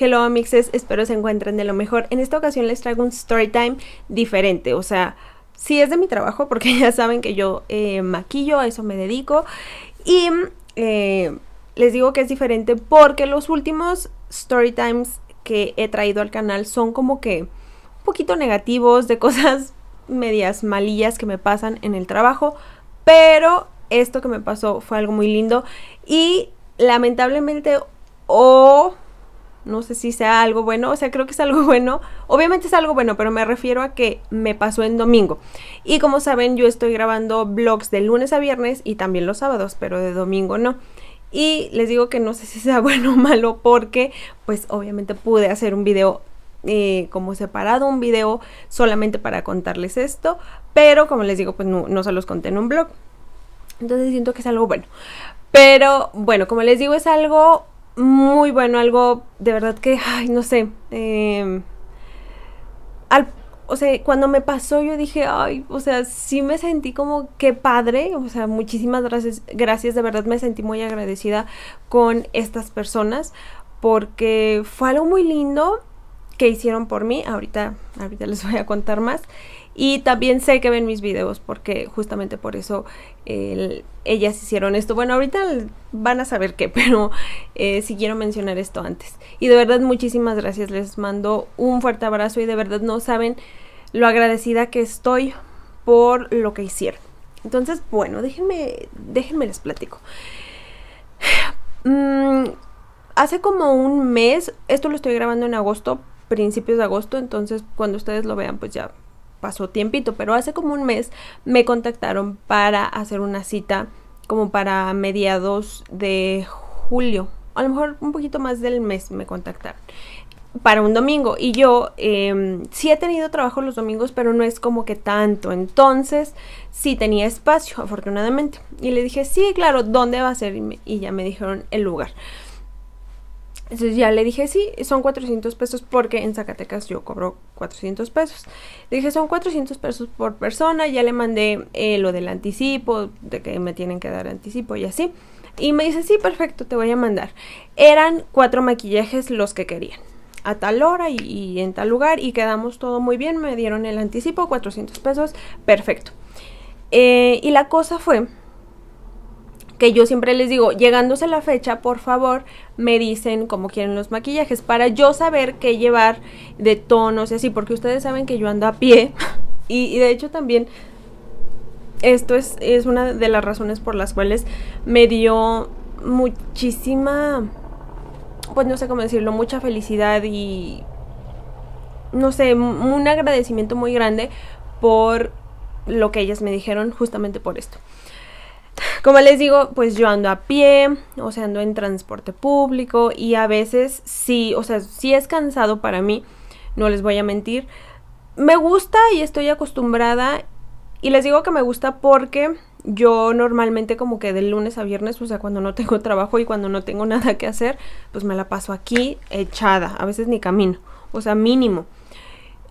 Hello Amixes, espero se encuentren de lo mejor. En esta ocasión les traigo un story time diferente, o sea, sí es de mi trabajo porque ya saben que yo eh, maquillo, a eso me dedico. Y eh, les digo que es diferente porque los últimos story times que he traído al canal son como que un poquito negativos, de cosas medias malillas que me pasan en el trabajo, pero esto que me pasó fue algo muy lindo y lamentablemente o... No sé si sea algo bueno, o sea, creo que es algo bueno. Obviamente es algo bueno, pero me refiero a que me pasó en domingo. Y como saben, yo estoy grabando vlogs de lunes a viernes y también los sábados, pero de domingo no. Y les digo que no sé si sea bueno o malo porque pues obviamente pude hacer un video eh, como separado un video solamente para contarles esto, pero como les digo, pues no, no, se los conté en un blog. Entonces siento que es algo bueno. Pero bueno, como les digo, es algo muy bueno, algo de verdad que, ay, no sé. Eh, al, o sea, cuando me pasó yo dije, ay, o sea, sí me sentí como que padre, o sea, muchísimas gracias, gracias, de verdad me sentí muy agradecida con estas personas porque fue algo muy lindo que hicieron por mí, ahorita, ahorita les voy a contar más. Y también sé que ven mis videos porque justamente por eso ellas hicieron esto. Bueno, ahorita van a saber qué, pero si eh, sí quiero mencionar esto antes. Y de verdad muchísimas gracias, les mando un fuerte abrazo y de verdad no saben lo agradecida que estoy por lo que hicieron. Entonces, bueno, déjenme, déjenme les platico. Mm, hace como un mes, esto lo estoy grabando en agosto, principios de agosto, entonces cuando ustedes lo vean, pues ya pasó tiempito, pero hace como un mes me contactaron para hacer una cita como para mediados de julio. A lo mejor un poquito más del mes me contactaron para un domingo. Y yo em, sí he tenido trabajo los domingos, pero no es como que tanto. Entonces sí tenía espacio, afortunadamente. Y le dije, sí, claro, ¿dónde va a ser? y ya me dijeron el lugar. Entonces ya le dije, sí, son 400 pesos porque en Zacatecas yo cobro 400 pesos. dije, son 400 pesos por persona, ya le mandé eh, lo del anticipo, de que me tienen que dar anticipo y así. Y me dice, sí, perfecto, te voy a mandar. Eran cuatro maquillajes los que querían a tal hora y, en tal lugar y quedamos todo muy bien, me dieron el anticipo, 400 pesos, perfecto. Eh, y la cosa fue que yo siempre les digo, llegándose la fecha, por favor, me dicen cómo quieren los maquillajes para yo saber qué llevar de tonos y así, porque ustedes saben que yo ando a pie y, de hecho también esto es, es una de las razones por las cuales me dio muchísima, pues no sé cómo decirlo, mucha felicidad y no sé, un agradecimiento muy grande por lo que ellas me dijeron justamente por esto. Como les digo, pues yo ando a pie, o sea, ando en transporte público y a veces sí, o sea, sí es cansado para mí, no les voy a mentir. Me gusta y estoy acostumbrada y les digo que me gusta porque yo normalmente como que de lunes a viernes, o sea, cuando no tengo trabajo y cuando no tengo nada que hacer, pues me la paso aquí echada, a veces ni camino, o sea, mínimo.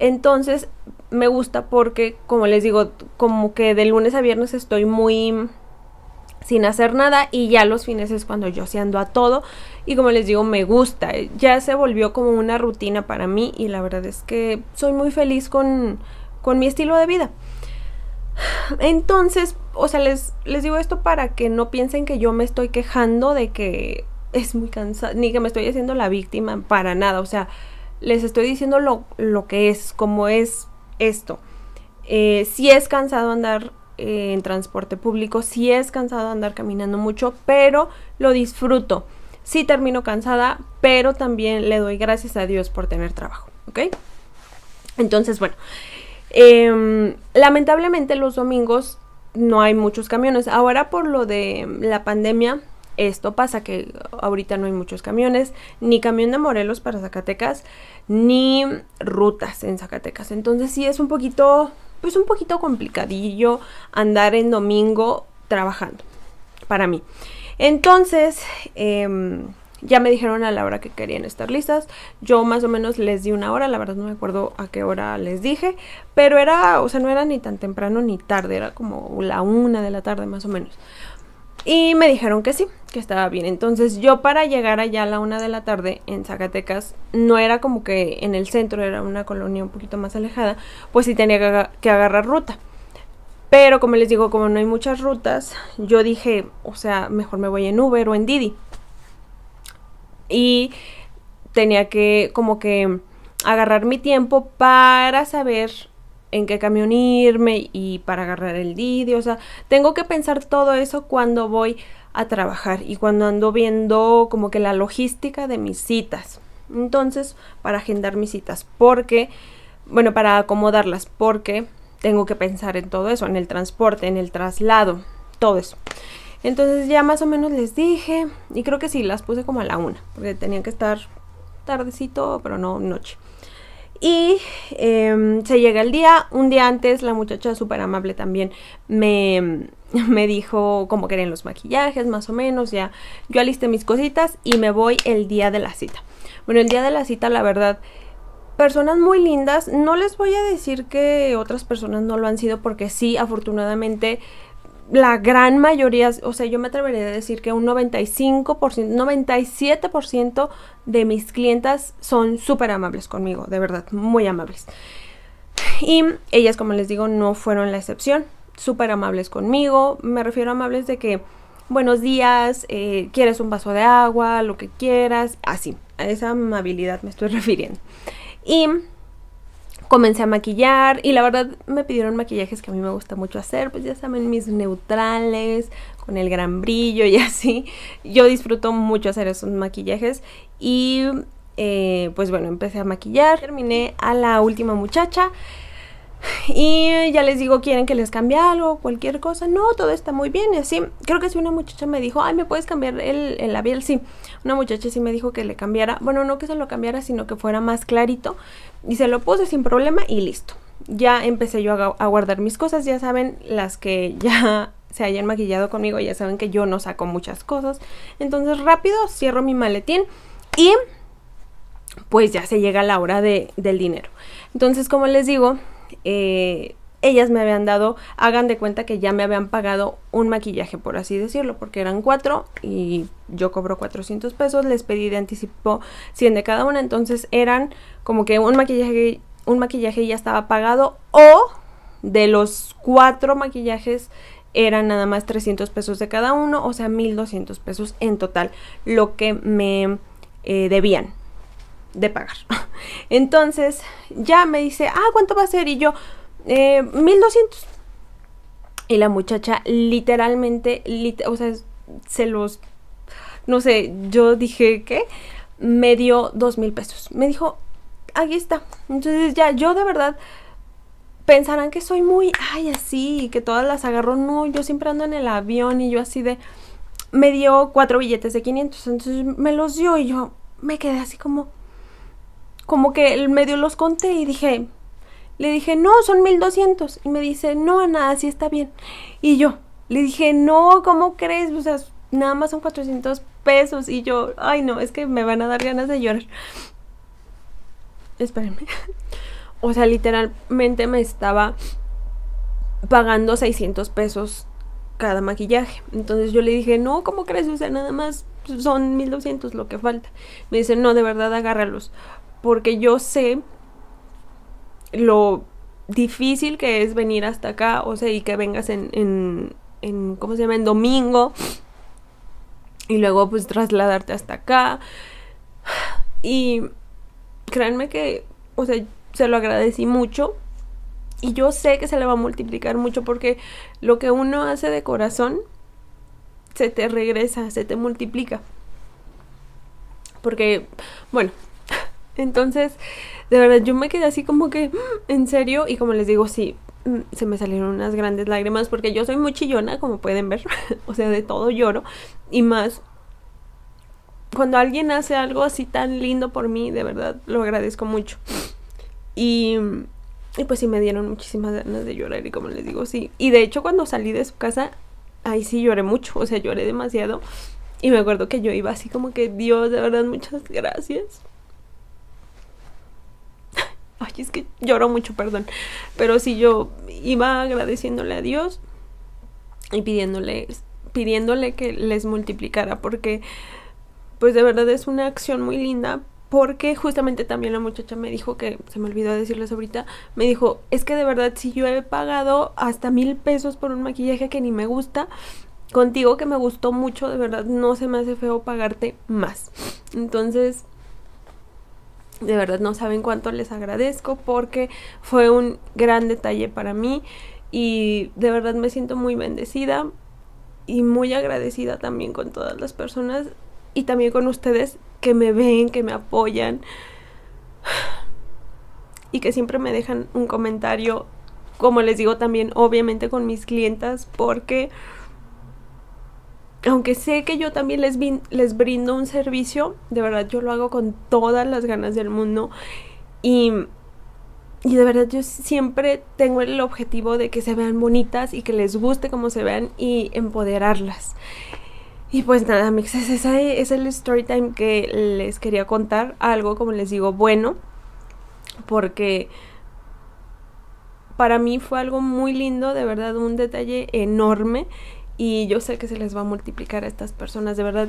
Entonces, me gusta porque, como les digo, como que de lunes a viernes estoy muy sin hacer nada y ya los fines es cuando yo se ando a todo y como les digo me gusta ya se volvió como una rutina para mí y la verdad es que soy muy feliz con, con mi estilo de vida entonces o sea les, les digo esto para que no piensen que yo me estoy quejando de que es muy cansado ni que me estoy haciendo la víctima para nada o sea les estoy diciendo lo, lo que es como es esto eh, si es cansado andar eh, en transporte público, sí es cansado andar caminando mucho, pero lo disfruto. Sí termino cansada, pero también le doy gracias a Dios por tener trabajo, ¿ok? Entonces, bueno, em, lamentablemente los domingos no hay muchos camiones. Ahora por lo de la pandemia, esto pasa que ahorita no hay muchos camiones, ni camión de Morelos para Zacatecas, ni rutas en Zacatecas. Entonces sí es un poquito pues un poquito complicadillo andar en domingo trabajando para mí. Entonces, em, ya me dijeron a la hora que querían estar listas. Yo más o menos les di una hora, la verdad no me acuerdo a qué hora les dije, pero era, o sea, no era ni tan temprano ni tarde, era como la una de la tarde más o menos. Y me dijeron que sí, que estaba bien. Entonces yo para llegar allá a la una de la tarde en Zacatecas, no era como que en el centro, era una colonia un poquito más alejada, pues sí tenía que, agarrar ruta. Pero como les digo, como no hay muchas rutas, yo dije, o sea, mejor me voy en Uber o en Didi. Y tenía que como que agarrar mi tiempo para saber en qué camión irme y para agarrar el vídeo O sea, tengo que pensar todo eso cuando voy a trabajar y cuando ando viendo como que la logística de mis citas. Entonces, para agendar mis citas, porque, bueno, para acomodarlas, porque tengo que pensar en todo eso, en el transporte, en el traslado, todo eso. Entonces ya más o menos les dije, y creo que sí, las puse como a la una, porque tenían que estar tardecito, pero no noche. Y em, se llega el día, un día antes la muchacha súper amable también me, me dijo cómo querían los maquillajes, más o menos, ya yo alisté mis cositas y me voy el día de la cita. Bueno, el día de la cita la verdad, personas muy lindas, no les voy a decir que otras personas no lo han sido porque sí, afortunadamente la gran mayoría, o sea, yo me atrevería a decir que un 95%, 97% de mis clientas son súper amables conmigo, de verdad, muy amables. Y ellas, como les digo, no fueron la excepción, súper amables conmigo, me refiero a amables de que, buenos días, eh, quieres un vaso de agua, lo que quieras, así, a esa amabilidad me estoy refiriendo. Y comencé a maquillar y la verdad me pidieron maquillajes que a mí me gusta mucho hacer, pues ya saben, mis neutrales, con el gran brillo y así. Yo disfruto mucho hacer esos maquillajes y eh, pues bueno, empecé a maquillar, terminé a la última muchacha. Y ya les digo, quieren que les cambie algo, cualquier cosa. No, todo está muy bien. así, creo que si una muchacha me dijo, ay, ¿me puedes cambiar el, el labial? Sí, una muchacha sí me dijo que le cambiara. Bueno, no que se lo cambiara, sino que fuera más clarito. Y se lo puse sin problema y listo. Ya empecé yo a, guardar mis cosas. Ya saben, las que ya se hayan maquillado conmigo, ya saben que yo no saco muchas cosas. Entonces rápido cierro mi maletín y pues ya se llega la hora del dinero. Entonces, como les digo, eh, ellas me habían dado, hagan de cuenta que ya me habían pagado un maquillaje, por así decirlo, porque eran cuatro y yo cobro 400 pesos, les pedí de anticipo 100 de cada una, entonces eran como que un maquillaje, un maquillaje ya estaba pagado o de los cuatro maquillajes eran nada más 300 pesos de cada uno, o sea, 1200 pesos en total, lo que me eh, debían de pagar. Entonces ya me dice, ah, ¿cuánto va a ser? Y yo, 1200. Eh, y la muchacha literalmente, o sea, se los, no sé, yo dije que me dio dos mil pesos. Me dijo, aquí está. Entonces ya, yo de verdad pensarán que soy muy, ay, así, que todas las agarró No, yo siempre ando en el avión y yo así de, me dio cuatro billetes de 500. Entonces me los dio y yo me quedé así como, como que el medio los conté y dije, le dije, no, son 1200. Y me dice, no, nada, sí está bien. Y yo le dije, no, ¿cómo crees? O sea, nada más son 400 pesos. Y yo, ay, no, es que me van a dar ganas de llorar. Espérenme. O sea, literalmente me estaba pagando 600 pesos cada maquillaje. Entonces yo le dije, no, ¿cómo crees? O sea, nada más son 1200 lo que falta. Me dice, no, de verdad, agárralos porque yo sé lo difícil que es venir hasta acá, o sea, y que vengas en, en, ¿cómo se llama?, en domingo, y luego pues trasladarte hasta acá. Y créanme que, o sea, se lo agradecí mucho. Y yo sé que se le va a multiplicar mucho porque lo que uno hace de corazón se te regresa, se te multiplica. Porque, bueno, entonces, de verdad, yo me quedé así como que, mm, en serio, y como les digo, sí, mm, se me salieron unas grandes lágrimas porque yo soy muy chillona, como pueden ver, o sea, de todo lloro, y más cuando alguien hace algo así tan lindo por mí, de verdad, lo agradezco mucho. Y, y pues sí, me dieron muchísimas ganas de llorar, y como les digo, sí. Y de hecho, cuando salí de su casa, ahí sí lloré mucho, o sea, lloré demasiado. Y me acuerdo que yo iba así como que, Dios, de verdad, muchas gracias Ay, es que lloro mucho, perdón. Pero si yo iba agradeciéndole a Dios y pidiéndole, pidiéndole que les multiplicara, porque pues de verdad es una acción muy linda, porque justamente también la muchacha me dijo que, se me olvidó decirles ahorita, me dijo, es que de verdad si yo he pagado hasta mil pesos por un maquillaje que ni me gusta, contigo que me gustó mucho, de verdad no se me hace feo pagarte más. Entonces, de verdad no saben cuánto les agradezco porque fue un gran detalle para mí y de verdad me siento muy bendecida y muy agradecida también con todas las personas y también con ustedes que me ven, que me apoyan y que siempre me dejan un comentario, como les digo también obviamente con mis clientas porque aunque sé que yo también les, brindo un servicio, de verdad yo lo hago con todas las ganas del mundo y, de verdad yo siempre tengo el objetivo de que se vean bonitas y que les guste cómo se vean y empoderarlas. Y pues nada, mixes, ese es el story time que les quería contar. Algo, como les digo, bueno, porque para mí fue algo muy lindo, de verdad, un detalle enorme y yo sé que se les va a multiplicar a estas personas. De verdad,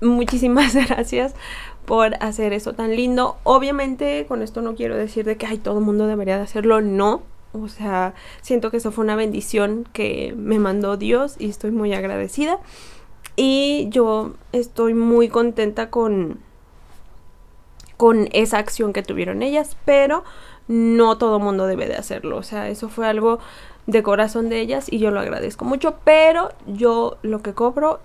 muchísimas gracias por hacer eso tan lindo. Obviamente con esto no quiero decir de que ay, todo el mundo debería de hacerlo, no. O sea, siento que eso fue una bendición que me mandó Dios y estoy muy agradecida. Y yo estoy muy contenta con, con esa acción que tuvieron ellas, pero no todo mundo debe de hacerlo. O sea, eso fue algo de corazón de ellas y yo lo agradezco mucho, pero yo lo que cobro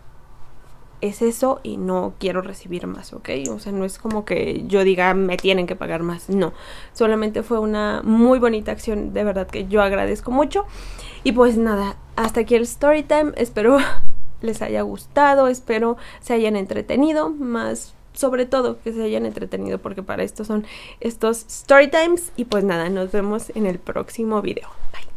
es eso y no quiero recibir más, ¿ok? O sea, no es como que yo diga me tienen que pagar más, no. Solamente fue una muy bonita acción, de verdad que yo agradezco mucho. Y pues nada, hasta aquí el story time. Espero les haya gustado, espero se hayan entretenido más sobre todo que se hayan entretenido porque para esto son estos story times y pues nada, nos vemos en el próximo video. Bye.